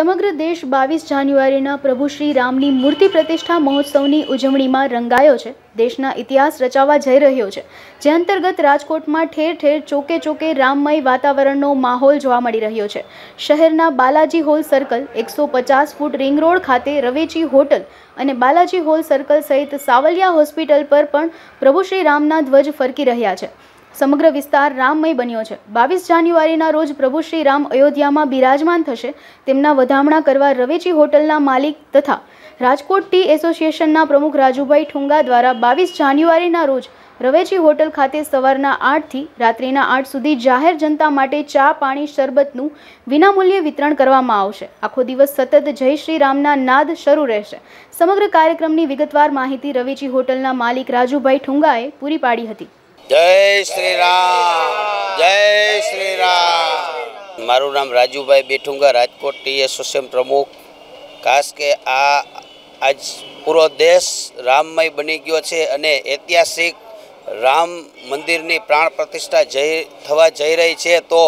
સમગ્ર દેશ બાવીસ જાન્યુઆરીના પ્રભુ શ્રી રામની મૂર્તિ પ્રતિષ્ઠા મહોત્સવની ઉજવણીમાં રંગાયો છે દેશના ઇતિહાસ રચાવા જઈ રહ્યો છે જે અંતર્ગત રાજકોટમાં ઠેર ઠેર ચોકે ચોકે રામમય વાતાવરણનો માહોલ જોવા મળી રહ્યો છે શહેરના બાલાજી હોલ સર્કલ એકસો પચાસ ફૂટ રિંગ રોડ ખાતે રવેચી હોટલ અને બાલાજી હોલ સર્કલ સહિત સાવલિયા હોસ્પિટલ પર પણ પ્રભુ શ્રી રામના ધ્વજ ફરકી રહ્યા છે સમગ્ર વિસ્તાર રામમય બન્યો છે બાવીસ જાન્યુઆરીના રોજ પ્રભુ શ્રી રામ અયોધ્યામાં બિરાજમાન થશે તેમના વધામણા કરવા રવેચી હોટલના માલિક તથા રાજકોટ ટી એસોસિએશનના પ્રમુખ રાજુભાઈ ઠુંગા દ્વારા બાવીસ જાન્યુઆરીના રોજ રવેચી હોટલ ખાતે સવારના આઠથી રાત્રિના આઠ સુધી જાહેર જનતા માટે ચા પાણી શરબતનું વિનામૂલ્યે વિતરણ કરવામાં આવશે આખો દિવસ સતત જય શ્રી રામના નાદ શરૂ રહેશે સમગ્ર કાર્યક્રમની વિગતવાર માહિતી રવેચી હોટલના માલિક રાજુભાઈ ઠુંગાએ પૂરી પાડી હતી જય શ્રી રામ જય શ્રી રામ મારું નામ રાજુભાઈ બેઠુંગા રાજકોટ ટી એસોસિએશન પ્રમુખ ખાસ કે આ આજ પૂરો દેશ રામમય બની ગયો છે અને ઐતિહાસિક રામ મંદિરની પ્રાણ પ્રતિષ્ઠા જઈ થવા જઈ રહી છે તો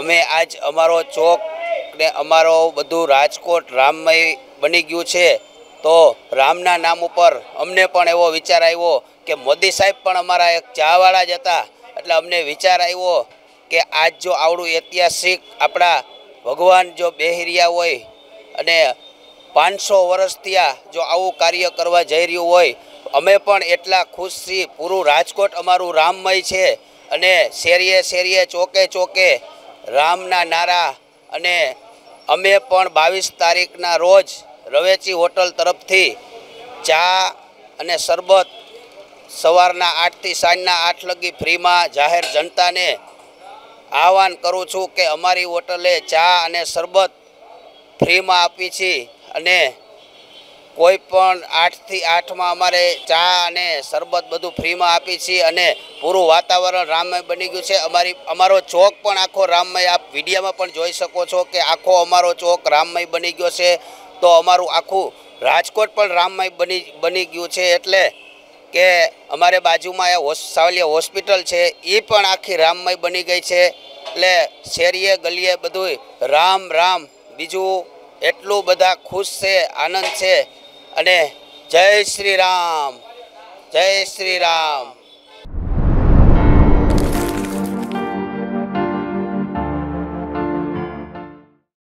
અમે આજ અમારો ચોક ને અમારો બધું રાજકોટ રામમય બની ગયું છે તો રામના નામ ઉપર અમને પણ એવો વિચાર આવ્યો કે મોદી સાહેબ પણ અમારા એક ચાવાળા જ હતા એટલે અમને વિચાર આવ્યો કે આજ જો આવડું ઐતિહાસિક આપણા ભગવાન જો બેહરિયા હોય અને પાંચસો વર્ષ ત્યાં જો આવું કાર્ય કરવા જઈ રહ્યું હોય અમે પણ એટલા ખુશ છીએ પૂરું રાજકોટ અમારું રામમય છે અને શેરીએ શેરીએ ચોકે ચોકે રામના નારા અને અમે પણ બાવીસ તારીખના રોજ રવેચી હોટલ તરફથી ચા અને શરબત સવારના આઠથી સાંજના આઠ લગી ફ્રીમાં જાહેર જનતાને આહવાન કરું છું કે અમારી હોટલે ચા અને શરબત ફ્રીમાં આપી છીએ અને કોઈ પણ આઠથી આઠમાં અમારે ચા અને શરબત બધું ફ્રીમાં આપી છીએ અને પૂરું વાતાવરણ રામમય બની ગયું છે અમારી અમારો ચોક પણ આખો રામમય આપ વિડીયામાં પણ જોઈ શકો છો કે આખો અમારો ચોક રામમય બની ગયો છે તો અમારું આખું રાજકોટ પણ રામમય બની બની ગયું છે એટલે કે અમારે બાજુમાં એ સાવલિયા હોસ્પિટલ છે એ પણ આખી રામમય બની ગઈ છે એટલે શેરીએ ગલીએ બધું રામ રામ બીજું એટલું બધા ખુશ છે આનંદ છે અને જય શ્રી રામ જય શ્રી રામ